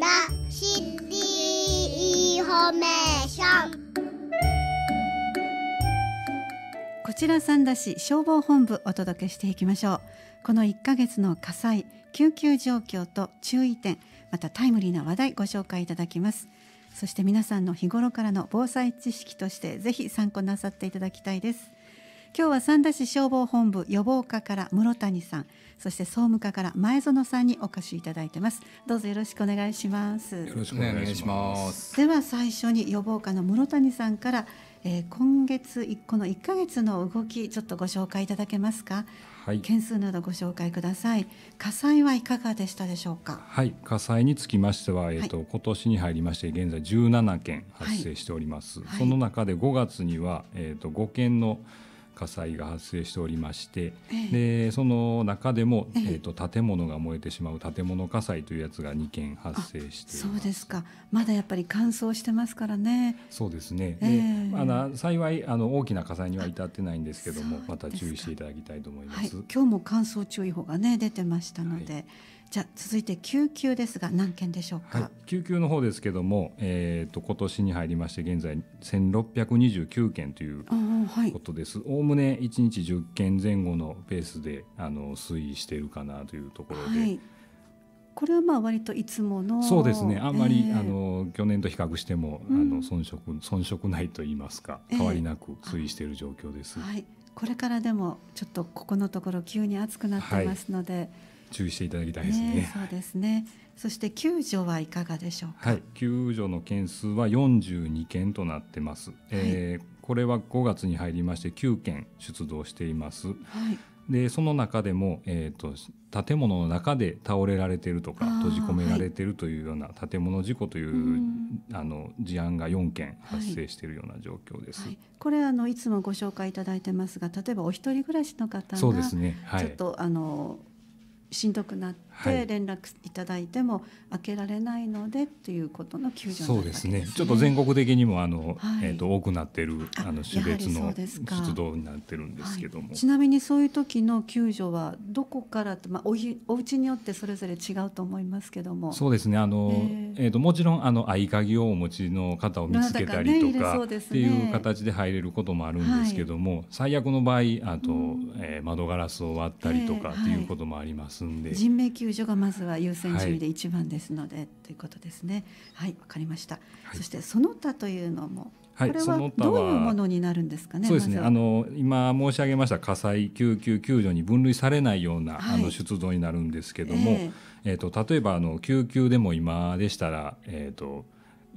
だシティイフォメーションこちら三田市消防本部お届けしていきましょうこの1ヶ月の火災救急状況と注意点またタイムリーな話題ご紹介いただきますそして皆さんの日頃からの防災知識としてぜひ参考なさっていただきたいです今日は三田市消防本部予防課から室谷さんそして総務課から前園さんにお貸しいただいてますどうぞよろしくお願いしますよろしくお願いしますでは最初に予防課の室谷さんから、えー、今月この1ヶ月の動きちょっとご紹介いただけますかはい、件数などご紹介ください。火災はいかがでしたでしょうか。はい、火災につきましては、えー、と、はい、今年に入りまして現在17件発生しております。はい、その中で5月にはえー、と5件の火災が発生しておりまして、でその中でも、えー、と建物が燃えてしまう建物火災というやつが2件発生してそうですかまだやっぱり乾燥してますからねそうですね、えー、ま幸いあの大きな火災には至ってないんですけどもまた注意していただきたいと思います、はい、今日も乾燥注意報がね出てましたので、はいじゃ続いて救急ですが何件でしょうか、はい、救急の方ですけども、えーと、今年に入りまして現在1629件ということですおおむね1日10件前後のペースであの推移しているかなというところで。はいこれはまあ割といつものそうですねあんまり、えー、あの去年と比較しても、あの遜色遜色ないと言いますか変わりなく推移している状況です、えー、はい、これからでもちょっとここのところ急に暑くなってますので、はい注意していただきたいですね。そうですね。そして救助はいかがでしょうか。はい、救助の件数は42件となってます。はい、えー、これは5月に入りまして9件出動しています。はい。でその中でも、えーと、建物の中で倒れられてるとか閉じ込められてるというような建物事故という、はい、あの事案が4件発生しているような状況です、はい、これあのいつもご紹介いただいてますが例えばお一人暮らしの方がそうですね、ねはい、ちょっとあのしんどくなっって連絡いただいても開けられないのでということの救助、ね、そうですねちょっと全国的にもあの、はい、えーと、多くなっているあの種別の出動になってるんですけども、はい、ちなみにそういう時の救助はどこからって、まあ、おひお家によってそれぞれ違うと思いますけどもそうですねあの、えー、えーともちろんあの合鍵をお持ちの方を見つけたりとか、ね、っていう形で入れることもあるんですけども、はい、最悪の場合あと、えー、窓ガラスを割ったりとかっていうこともありますんで。人命救救助がまずは優先順位で一番ですので、はい、ということですね。はい、わかりました。はい、そしてその他というのも。はい、これはどういうものになるんですかね。そうですね。あの今申し上げました火災救急救助に分類されないような、はい、あの出動になるんですけども、えー、えー、と例えばあの救急でも今でしたらえっ、ー、と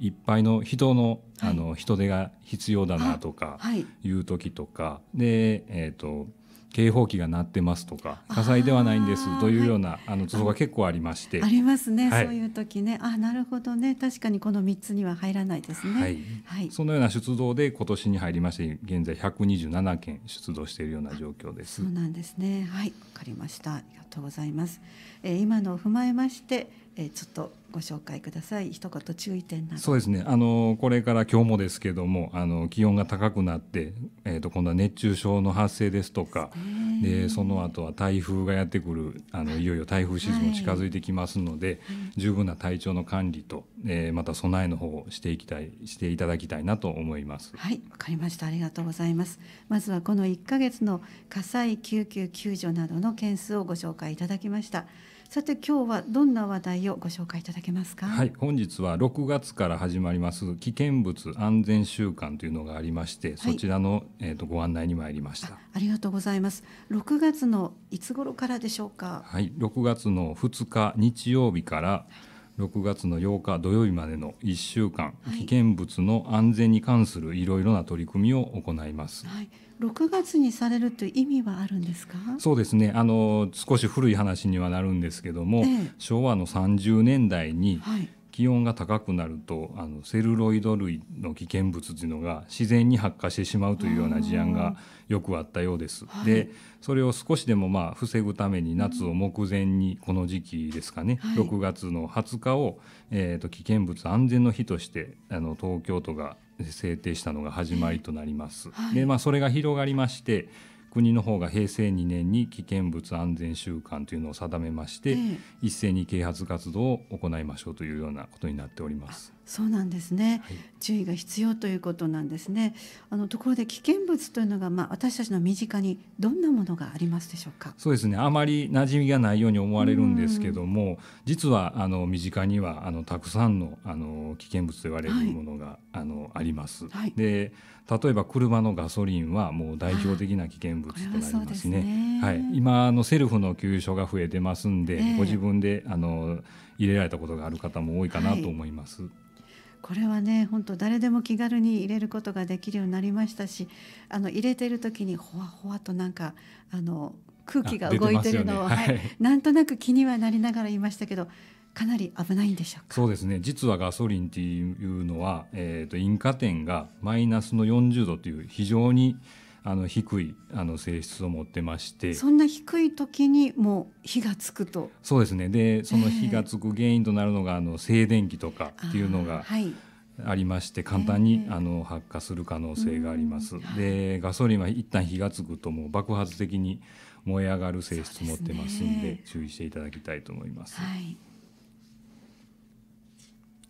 いっぱいの人のはい、あの人手が必要だなとかいう時とか、で、えーと警報器が鳴ってますとか火災ではないんですというような、あの通報が結構ありましてありますね、はい、そういう時ねあなるほどね確かにこの3つには入らないですね、はい、はい、そのような出動で今年に入りまして現在127件出動しているような状況ですそうなんですねはいわかりましたありがとうございます、えー、今のを踏まえましてえー、ちょっとご紹介ください一言注意点なそうですねあのこれから今日もですけどもあの気温が高くなって、えーと今度は熱中症の発生ですとかでその後は台風がやってくるあのいよいよ台風シーズンも近づいてきますので、はい、十分な体調の管理と、えー、また備えの方をしていきたいしていただきたいなと思いますはいわかりましたありがとうございますまずはこの1ヶ月の火災救急救助などの件数をご紹介いただきました。さて今日はどんな話題をご紹介いただけますか。はい、本日は6月から始まります危険物安全週間というのがありまして、そちらの、えっ、ー、とご案内に参りましたあ。ありがとうございます。6月のいつ頃からでしょうか。はい、6月の2日日曜日から、はい6月の8日土曜日までの1週間、はい、危険物の安全に関するいろいろな取り組みを行います。はい6月にされるという意味はあるんですかそうですねあの少し古い話にはなるんですけども、ええ、昭和の30年代に、はい気温が高くなるとあのセルロイド類の危険物というのが自然に発火してしまうというような事案がよくあったようです。はい、でそれを少しでもまあ防ぐために夏を目前にこの時期ですかね、はい、6月の20日を、えーと、危険物安全の日としてあの東京都が制定したのが始まりとなります。はい、でまあ、それが広がりまして国の方が平成2年に危険物安全週間というのを定めまして、一斉に啓発活動を行いましょうというようなことになっております。そうなんですね、はい、注意が必要ということなんですねあのところで危険物というのがまあ私たちの身近にどんなものがありますでしょうかそうですねあまり馴染みがないように思われるんですけども実はあの身近にはあのたくさんのあの危険物と言われるものが、はい、あのあります、はい、で例えば車のガソリンはもう代表的な危険物となりますね、ね、はい、今のセルフの給所が増えてますんで、えー、ご自分であの入れられたことがある方も多いかなと思います、はいこれはね本当誰でも気軽に入れることができるようになりましたしあの入れてる時にほわほわとなんかあの空気が動いてるのを、ね、はい、なんとなく気にはなりながら言いましたけど。かなり危ないんでしょうかそうですね実はガソリンっていうのは、えーと、と引火点がマイナスの40度という非常にあの低いあの性質を持ってましてそんな低い時にもう火がつくとそうですねでその火がつく原因となるのが、えー、あの静電気とかっていうのがありまして、はい、簡単に、えー、あの発火する可能性があります。でガソリンは一旦火がつくともう爆発的に燃え上がる性質持ってますんで、ね、注意していただきたいと思います。はい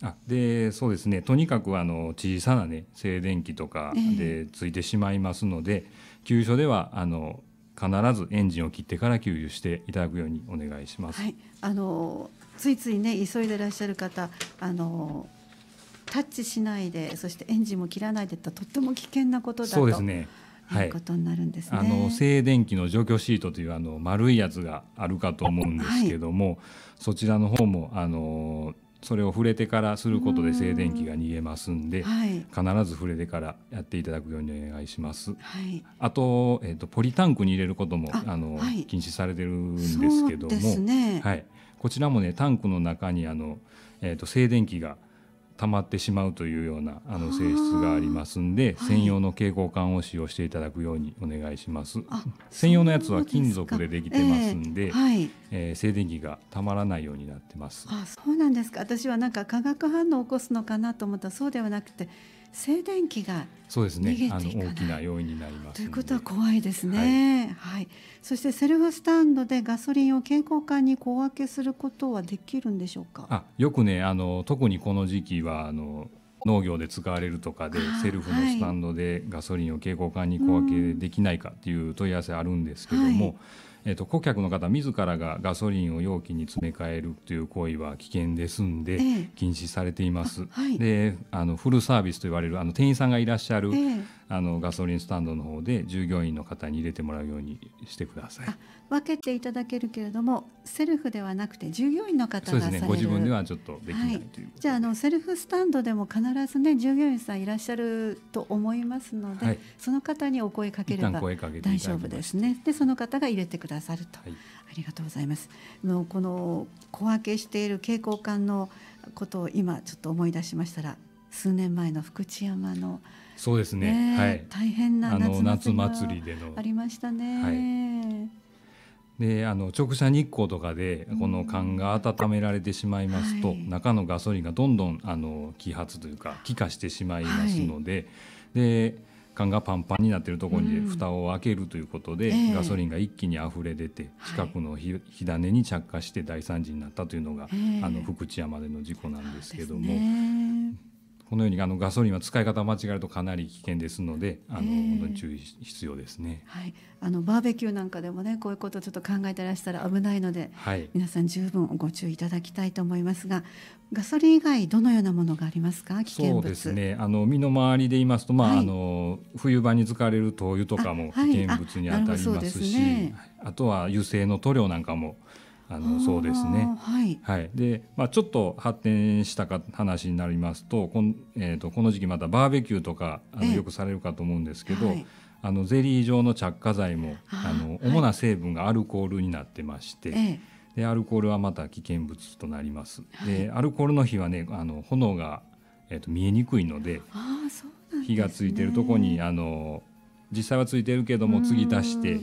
あでそうですねとにかくあの小さな、ね、静電気とかでついてしまいますので、えー、急所ではあの必ずエンジンを切ってから給油していただくようにお願いします。はい、あのついついね急いでらっしゃる方あのタッチしないでそしてエンジンも切らないでととっても危険なことだと。そうですね。はい、うことになるんですね。あの静電気の除去シートというあの丸いやつがあるかと思うんですけども、はい、そちらの方もあのそれを触れてからすることで静電気が逃げますんで、はい、必ず触れてからやっていただくようにお願いします。はい、あと,、えーと、ポリタンクに入れることもあの、はい、禁止されてるんですけども、ね、はい、こちらもねタンクの中にあの、えーと静電気が溜まってしまうというようなあの性質がありますんで、はい、専用の蛍光管を使用していただくようにお願いします専用のやつは金属でできてますんで、えーはいえー、静電気がたまらないようになってますあそうなんですか私はなんか化学反応を起こすのかなと思ったらそうではなくて静電気がそうですね。あの大きな要因になります。ということは怖いですね、はい。はい。そしてセルフスタンドでガソリンを健康管に小分けすることはできるんでしょうか。あ、よくね、あの特にこの時期はあの農業で使われるとかでセルフのスタンドでガソリンを蛍光管に小分けできないかっていう問い合わせあるんですけども、はいえーと、顧客の方自らがガソリンを容器に詰め替えるという行為は危険ですんで、禁止されています、はい、であのフルサービスと言われるあの店員さんがいらっしゃる、えーあのガソリンスタンドの方で従業員の方に入れてもらうようにしてください。分けていただけるけれどもセルフではなくて従業員の方がされる、ね、ご自分ではちょっとできない、はい、というじゃああのセルフスタンドでも必ずね従業員さんいらっしゃると思いますので、はい、その方にお声かければ大丈夫ですね。でその方が入れてくださると、はい、ありがとうございます。のこの小分けしている蛍光管のことを今ちょっと思い出しましたら数年前の福知山のそうですね。はい。大変な夏祭りでのありましたね。はい、で、あの直射日光とかでこの缶が温められてしまいますと、うんはい、中のガソリンがどんどんあの揮発というか気化してしまいますので、はい、で缶がパンパンになっているところに蓋を開けるということで、うんえー、ガソリンが一気に溢れ出て近くの火,、種に着火して大惨事になったというのが、あの福知山での事故なんですけども。このようにあのガソリンは使い方を間違えるとかなり危険ですので、あの、本当に注意必要ですね。はい、あのバーベキューなんかでもね、こういうことをちょっと考えてらしたら危ないので、はい、皆さん十分ご注意いただきたいと思いますが、ガソリン以外どのようなものがありますか？危険物。そうですね。あの身の回りで言いますと、まあ、はい、あの冬場に使われる灯油とかも危険物にあたりますし、あ、はいね、とは油性の塗料なんかもあのそうですね。はい、はい、で、まあ、ちょっと発展したか話になりますとこん、えーと、この時期またバーベキューとかあのよくされるかと思うんですけど、はい、あのゼリー状の着火剤もあの主な成分がアルコールになってまして。はい、でアルコールはまた危険物となります。でアルコールの火はねあの炎が、えーと、見えにくいのであ、そうなん火がついてるとこにあの実際はついてるけども継ぎ足して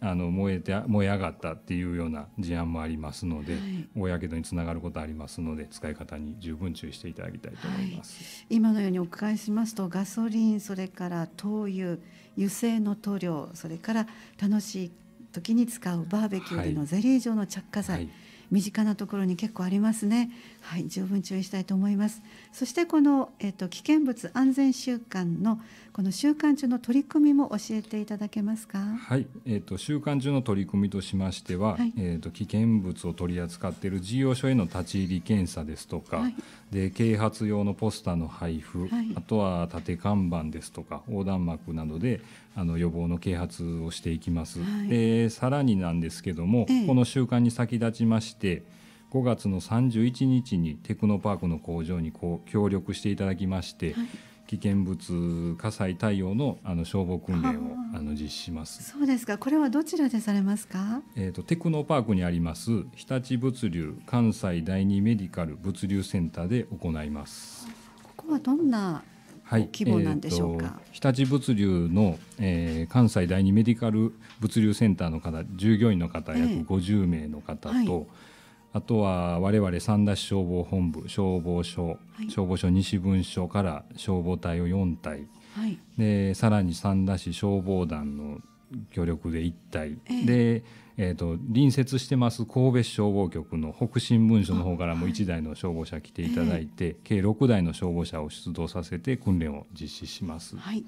あの燃えて燃え上がったっていうような事案もありますので、はい、大やけどにつながることありますので使い方に十分注意していただきたいと思います、はい、今のようにお伺いしますとガソリンそれから灯油油性の塗料それから楽しい時に使うバーベキューでのゼリー状の着火剤、はい、身近なところに結構ありますね。はい、十分注意したいと思います。そしてこの、えっと、危険物安全週間のこの週間中の取り組みも教えていただけますか。はい、えっと週間中の取り組みとしましては、はい、えっと危険物を取り扱っている事業所への立ち入り検査ですとか、はい、で啓発用のポスターの配布、はい、あとは立て看板ですとか横断幕などであの予防の啓発をしていきます。でさらになんですけども、ええ、この週間に先立ちまして。5月の31日にテクノパークの工場にこう協力していただきまして、はい、危険物火災対応のあの消防訓練をあの実施しますそうですかこれはどちらでされますか、えーと、テクノパークにあります日立物流関西第二メディカル物流センターで行いますここはどんな規模なんでしょうか、はいえー、日立物流の、えー、関西第二メディカル物流センターの方従業員の方約50名の方と、えーはいあとは我々三田市消防本部消防署、はい、消防署西分署から消防隊を4隊、はい、でさらに三田市消防団の協力で1隊、えで、えーと、隣接してます神戸市消防局の北新聞署の方からも1台の消防車来ていただいて、はい計6台の消防車を出動させて訓練を実施します。はい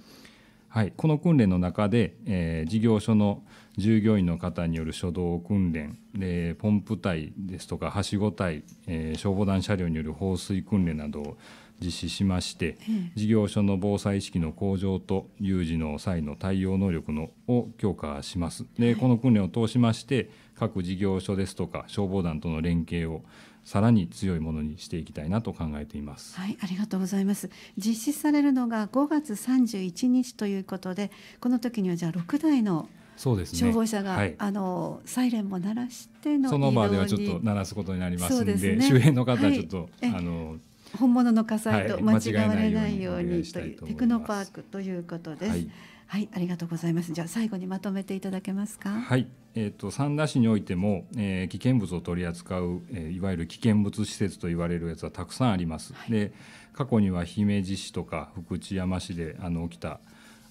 はい、この訓練の中で、えー、事業所の従業員の方による初動訓練でポンプ隊ですとかはしご隊、えー、消防団車両による放水訓練などを実施しまして、事業所の防災意識の向上と有事の際の対応能力のを強化しますでこの訓練を通しまして各事業所ですとか消防団との連携をさらに強いものにしていきたいなと考えています。はい、ありがとうございます。実施されるのが5月31日ということで、この時にはじゃあ6台のそうですね、消防車が、はい、あのサイレンも鳴らしてのその場ではちょっと鳴らすことになりますので、ね、周辺の方はちょっと、はい、あの本物の火災と間違われないようにという、はい、テクノパークということです。はい、ありがとうございます。じゃあ最後にまとめていただけますか。はい、えっ、ー、と三田市においても、えー、危険物を取り扱う、えー、いわゆる危険物施設と言われるやつはたくさんあります。はい、で、過去には姫路市とか福知山市であの起きた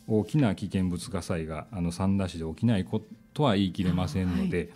大きな危険物火災があの三田市で起きないことは言い切れませんので。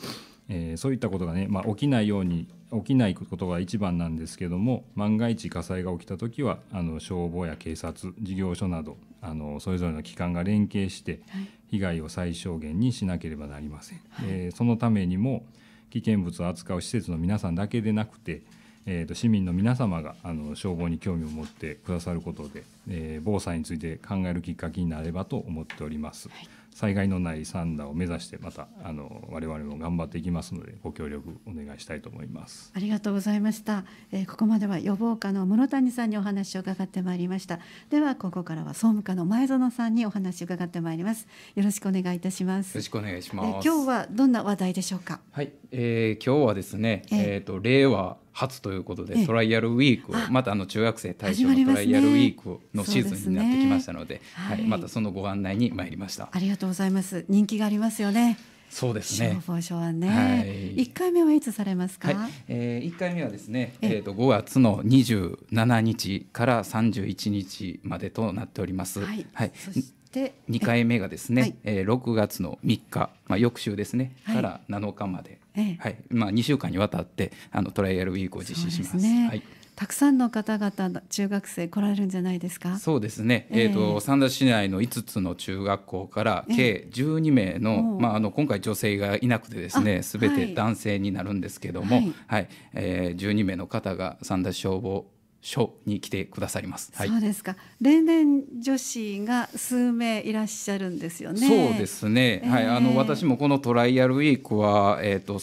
えー、そういったことがね、まあ、起きないように起きないことが一番なんですけども万が一火災が起きた時はあの消防や警察事業所などあのそれぞれの機関が連携して被害を最小限にしなければなりません、はい、えー、そのためにも危険物を扱う施設の皆さんだけでなくて、えー、と市民の皆様があの消防に興味を持ってくださることで、えー、防災について考えるきっかけになればと思っております。はい災害のないサンダーを目指してまたあの我々も頑張っていきますのでご協力お願いしたいと思いますありがとうございました、えー、ここまでは予防課の室谷さんにお話を伺ってまいりましたではここからは総務課の前園さんにお話を伺ってまいりますよろしくお願いいたしますよろしくお願いします、えー、今日はどんな話題でしょうかはい、えー、今日はですねえっ、ー、と令和初ということで、トライアルウィークまたあの中学生対象のトライアルウィークのシーズンになってきましたので、ねはい、はい、またそのご案内に参りました。ありがとうございます。人気がありますよね。そうですね。ね。一、はい、回目はいつされますか。はい、ええ一回目はですね、えっ、ー、と五月の二十七日から三十一日までとなっております。はい。はい、で2回目がですね、はい、えー、6月の3日、まあ、翌週ですね、はい、から7日まで、ええ、はいまあ、2週間にわたってあのトライアルウィークを実施します。すね、はいたくさんの方々中学生来られるんじゃないですかそうですね、えーと三田市内の5つの中学校から計12名の,、まあ、あの今回女性がいなくてですねすべて男性になるんですけども、はいはいえー、12名の方が三田消防署に来てくださります。はい、そうですか。例年女子が数名いらっしゃるんですよね。そうですね。えー、はい、あの私もこのトライアルウィークはえっ、ー、と。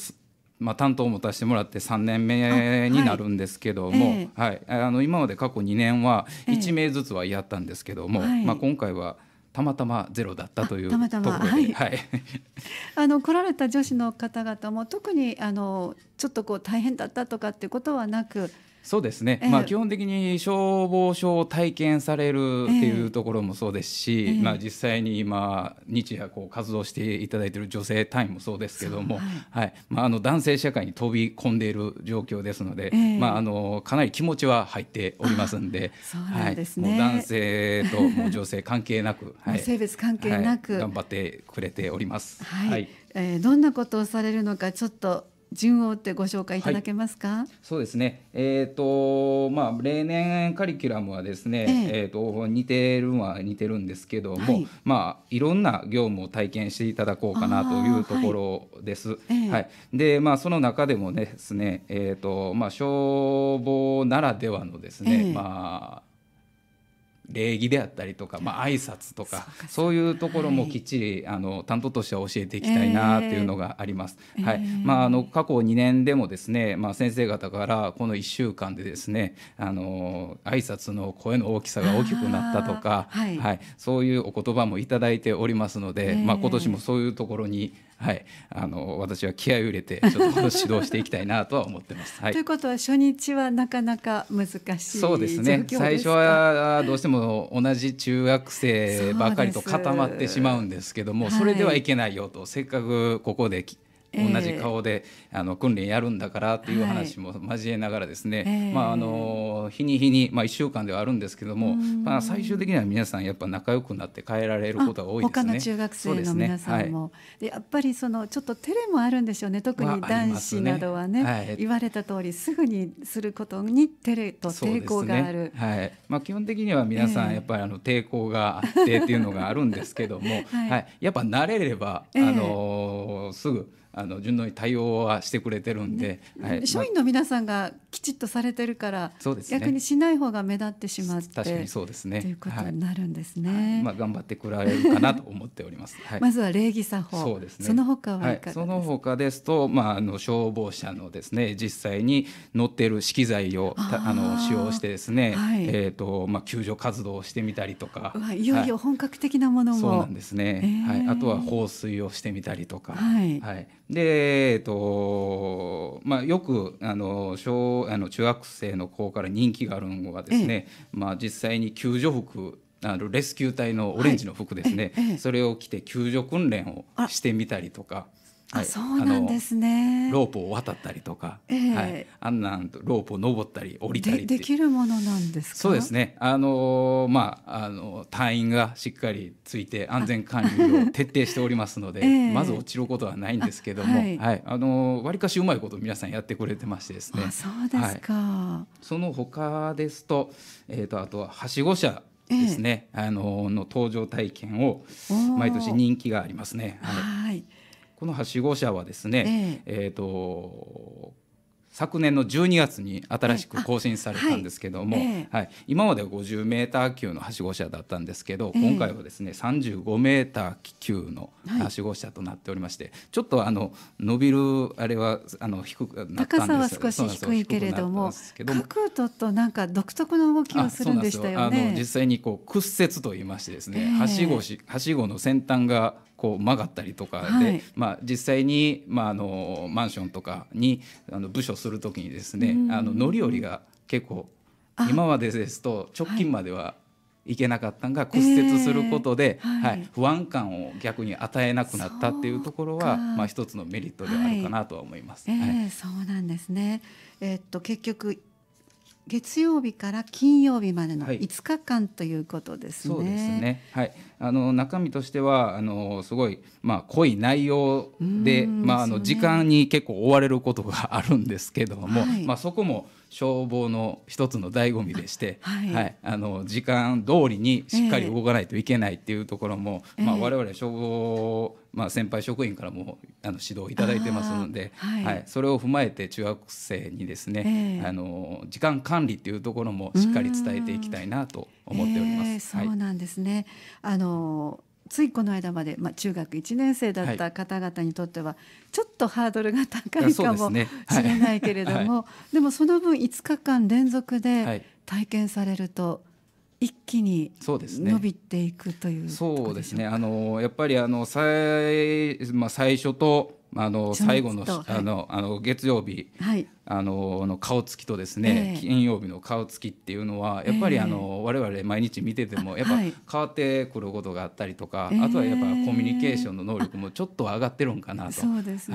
まあ、担当を持たせてもらって3年目になるんですけども、はい、えーはい、あの今まで過去2年は1名ずつはやったんですけども、えー、まあ、今回はたまたまゼロだったというたまたまはい、はい、あの来られた女子の方々も特にあのちょっとこう大変だったとかっていうことはなくそうですね、えー、まあ、基本的に消防署を体験されるっていうところもそうですし、えー、まあ、実際に今日夜こう活動していただいている女性隊員もそうですけども、はい、はい、まあ、あの男性社会に飛び込んでいる状況ですので、えー、まあ、あのかなり気持ちは入っておりますんでそうですね、男性ともう女性関係なく、はい、性別関係なく、はい、頑張ってくれております。はい、はい、えー、どんなことをされるのかちょっと順を追ってご紹介いただけますか。はい、そうですね。えっ、ー、とまあ例年カリキュラムはですね、えっ、ー、えー、と似てるは似てるんですけども、はい、まあいろんな業務を体験していただこうかなというところです。はい、はい、でまあその中でもですね、えっ、ー、とまあ消防ならではのですね、えー、まあ礼儀であったりとか、まあ挨拶とか、うそういうところもきっちり、はい、あの担当としては教えていきたいなっていうのがあります。えー、はい、まああの過去2年でもですね、まあ先生方からこの1週間でですね、あの挨拶の声の大きさが大きくなったとか、はい、はい、そういうお言葉もいただいておりますので、えー、まあ今年もそういうところにはい、あの私は気合を入れてちょっと指導していきたいなとは思ってます。はい、ということは初日はなかなか難しいそうですね最初はどうしても同じ中学生ばかりと固まってしまうんですけどもそれではいけないよと、せっかくここで同じ顔で、あの訓練やるんだからっていう話も交えながらですね、まあ、あの日に日に、まあ、1週間ではあるんですけども、まあ、最終的には皆さんやっぱ仲良くなって帰られることが多いですね。他の中学生の皆さんも、で、ねはい、やっぱりそのちょっと照れもあるんでしょうね特に男子などはねまあねはい、言われた通りすぐにすることに照れと抵抗がある。ね、はいまあ、基本的には皆さんやっぱりあの抵抗があってっていうのがあるんですけども、はい、はい、やっぱ慣れれば、あのすぐあの順応に対応はしてくれてるんで、はい、署員の皆さんがきちっとされてるから、まあ逆にしない方が目立ってしまって確かにそうですねということになるんですね、はいはい、まあ、頑張ってくられるかなと思っております、はい、まずは礼儀作法そうです、ね、その他はいかがその他ですと、まあ、あの消防車のですね実際に乗っている資機材をあの使用してですね、えーとまあ、救助活動をしてみたりとかいよいよ本格的なものも、そうなんですね、えー、はい、あとは放水をしてみたりとか、はい、はいで、えっとまあ、よくあの小あの中学生の子から人気があるのはですね、ええ、まあ、実際に救助服あのレスキュー隊のオレンジの服ですね、はいえ、それを着て救助訓練をしてみたりとか。はい、そうなんですねロープを渡ったりとか、えー、はい、あんなんとロープを登ったり降りたりできるものなんですかそうですねあのー、まあ、あの隊員がしっかりついて安全管理を徹底しておりますので、えー、まず落ちることはないんですけどもわり、はい、はい、あのー、かしうまいこと皆さんやってくれてましてですねそうですか、はい、その他ですと,、えーと、あとははしご車ですね、えー、あのの登場体験を毎年人気がありますね。はいこのはしご車はですね、えー、えーと昨年の12月に新しく更新されたんですけども、はい、はいはい、今までは5 0ー級のはしご車だったんですけど、えー、今回はですね3 5ー級のはしご車となっておりまして、はい、ちょっとあの伸びるあれはあの低くなったんです高さは少し低いけれども角度となんか独特の動きをするんでしたよねあの実際にこう屈折と言いましてですね、えー、はしごしはしごの先端がこう曲がったりとかで、はい、まあ、実際に、まあ、あのマンションとかにあの部署するときにですね、あの乗り降りが結構今までですと直近までは、はいけなかったんが骨折することで、はい、はい、不安感を逆に与えなくなったっていうところは、まあ、一つのメリットではあるかなとは思います。はいえー、そうなんですね、えー、っと結局月曜日から金曜日までの5日間ということですね。はい、そうですね。はい。あの中身としてはあのすごい、まあ、濃い内容で、まあ、あの時間に結構追われることがあるんですけども、はい、まあ、そこも消防の一つの醍醐味でして、はい、はい、あの時間通りにしっかり動かないといけないっていうところも、えー、まあ、我々消防、まあ、先輩職員からもあの指導いただいてますので、はい、はい、それを踏まえて中学生にですね、えー、あの時間管理っていうところもしっかり伝えていきたいなと思っております。えー、そうなんですね、はい、あのついこの間まで、まあ、中学一年生だった方々にとっては、はい、ちょっとハードルが高いかもしれないけれども、ねはい、でもその分5日間連続で体験されると、一気に伸びていくというそうですね、ね、あのやっぱりあの最,、まあ、最初とあの最後のあのあの月曜日、はい、あのの顔つきとですね、金曜日の顔つきっていうのはやっぱりあの、我々毎日見ててもやっぱ変わってくることがあったりとか、あとはやっぱコミュニケーションの能力もちょっと上がってるんかなと、は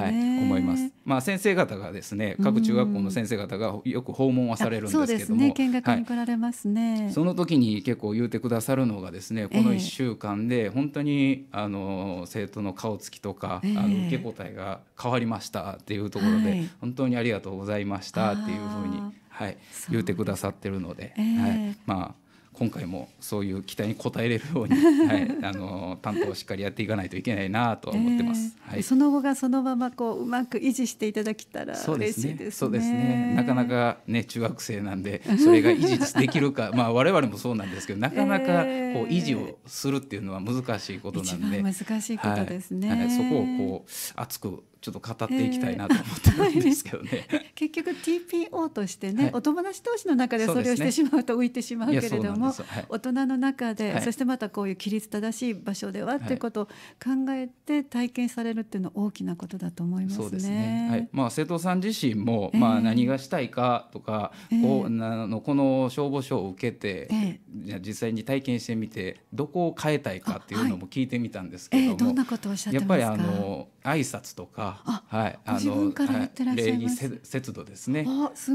い、思います。まあ先生方がですね各中学校の先生方がよく訪問はされるんですけども、見学に来られますね、その時に結構言うてくださるのがですねこの1週間で本当にあの生徒の顔つきとか、あの受け答えが変わりましたっていうところで、はい、本当にありがとうございましたっていうふうに、はい、言うてくださってるので、えー、はい、まあ今回もそういう期待に応えれるように、はい、あの担当をしっかりやっていかないといけないなと思ってます、えー、はい、その後がそのままこううまく維持していただけたら嬉しいですね。そうですね、ね、なかなか、ね、中学生なんでそれが維持できるか まあ我々もそうなんですけどなかなかこう維持をするっていうのは難しいことなんで、えー、難しいことですね、はい、はい、そこをこう熱くちょっと語っていきたいなと思ってるんですけどね、えー 結局 TPO としてね、はい、お友達同士の中でそれをしてしまうと浮いてしまうけれども、ねはい、大人の中で、そしてまたこういう規律正しい場所ではっていうことを考えて体験されるっていうのは大きなことだと思いますね。すねはいまあ、瀬戸さん自身も、えー、まあ、何がしたいかとか、えー、なのこの消防署を受けて、えー、実際に体験してみてどこを変えたいかっていうのも聞いてみたんですけども、どんなことをおっしゃってますかやっぱりあの挨拶とかはい、あの、はい、礼儀節度ですね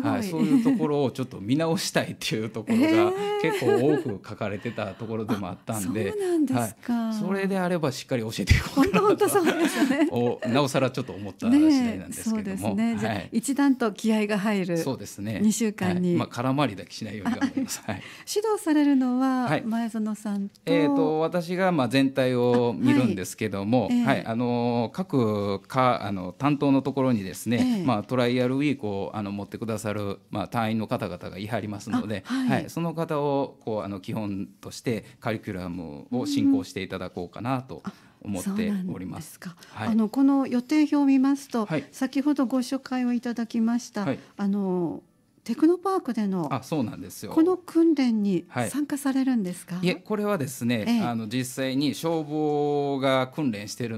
はい、そういうところをちょっと見直したいっていうところが結構多く書かれてたところでもあったんで、えー、そうなんですか、はい、それであればしっかり教えていこうかなとそうですね、なおさらちょっと思った次第なんですけども、ねね、はい、一段と気合が入るそうですね二週間に、はい、まあ、空回りだけしないように頑張ります、はい、指導されるのは前園さんと,、えーと、私がまあ全体を見るんですけども、はい、えー、あの各かあの担当のところにですね、ええ、まあ、トライアルウィークをあの持ってくださる、まあ、隊員の方々がいはりますので、はい、はい、その方をこうあの基本としてカリキュラムを進行していただこうかなと。思っております。すはい、あのこの予定表を見ますと、はい、先ほどご紹介をいただきました。あのテクノパークでのあそうなんですよこの訓練に参加されるんですか、はい、いえこれはですね、ええ、あの実際に消防が訓練してる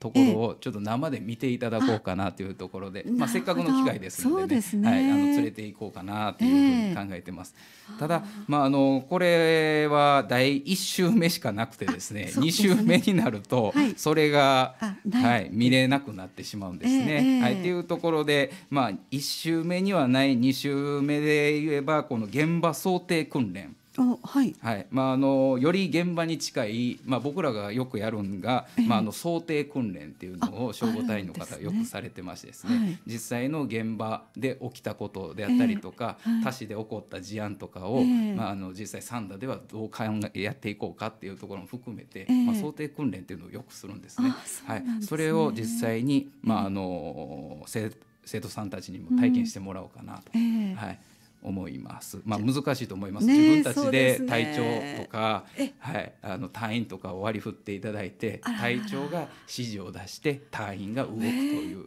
ところをちょっと生で見ていただこうかなというところで、えー、まあ、せっかくの機会ですので、ねでね、はい、あの連れて行こうかなというふうに考えてます。えー、ただ、まあ、あのこれは第1週目しかなくてですねですね2週目になると、それが、はい、見れなくなってしまうんですね。えー、はい、というところで、まあ、1週目にはない2週目で言えばこの現場想定訓練はい、はい、まああのより現場に近い、まあ、僕らがよくやるんが、えー、まあ、あの想定訓練っていうのを消防隊員の方よくされてましてですね、ねはい、実際の現場で起きたことであったりとか、えーはい、他市で起こった事案とかを、えー、まあ、あの実際三田ではどう考えやっていこうかっていうところも含めて、まあ、想定訓練っていうのをよくするんですね。すねはい、それを実際に、まああの生徒さんたちにも体験してもらおうかなと。はい思います。まあ難しいと思います。ね、自分たちで体調とか、ね、はい、あの単位とかを割り振っていただいて、体調が指示を出して単位が動くという。えー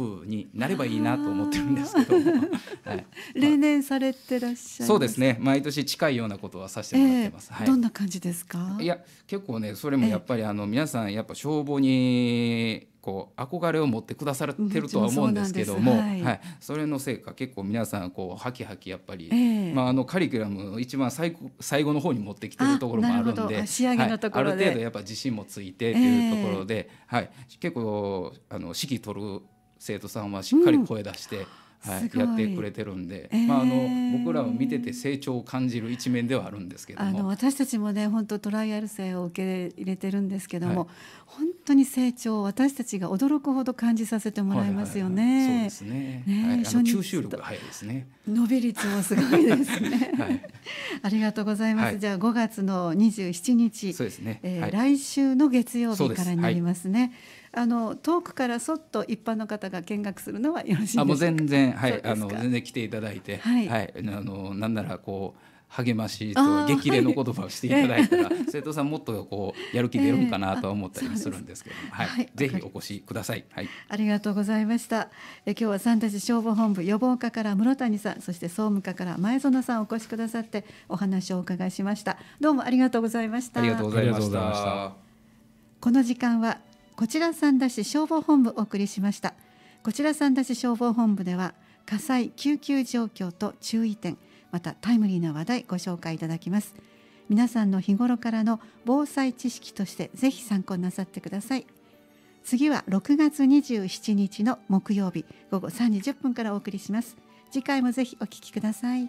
風になればいいなと思ってるんですけど、はい、例 年されてらっしゃいそうですね毎年近いようなことはさせてもらってます、えーはい、どんな感じですかいや結構ねそれもやっぱり、あの皆さんやっぱ消防にこう憧れを持ってくださってるとは思うんですけども、うん、はい、はい、それのせいか結構皆さんこうはきはきやっぱり、えー、まあ、あのカリキュラム一番最最後の方に持ってきてるところもあるんで仕ある程度やっぱ自信もついてというところで、えー、はい、結構あの指揮取る生徒さんはしっかり声出して。はい、やってくれてるんで、えー、まあ、あの僕らを見てて成長を感じる一面ではあるんですけどあの私たちもね本当トライアル生を受け入れてるんですけども、はい、本当に成長私たちが驚くほど感じさせてもらいますよね。はいはいはい、そうですね。ね、はい、吸収力が早いですね。伸び率もすごいですね。はい、ありがとうございます。じゃあ5月の27日、そうですね。えー、来週の月曜日からになりますね。あの遠くからそっと一般の方が見学するのはよろしいあもう全然はいあの全然来ていただいて、はい、はい、あのなんならこう励ましと激励の言葉をしていただいたら、は い、生徒さんもっとこうやる気出るかなと思ったりするんですけども、えー、はい、ぜひお越しください。はい、ありがとうございました。え今日は三田市消防本部予防課から室谷さん、そして総務課から前園さんお越しくださってお話をお伺いしました。どうもありがとうございました。ありがとうございました。この時間はこちら三田市消防本部お送りしましたこちら三田市消防本部では火災救急状況と注意点またタイムリーな話題ご紹介いただきます皆さんの日頃からの防災知識としてぜひ参考なさってください次は6月27日の木曜日午後3時10分からお送りします次回もぜひお聞きください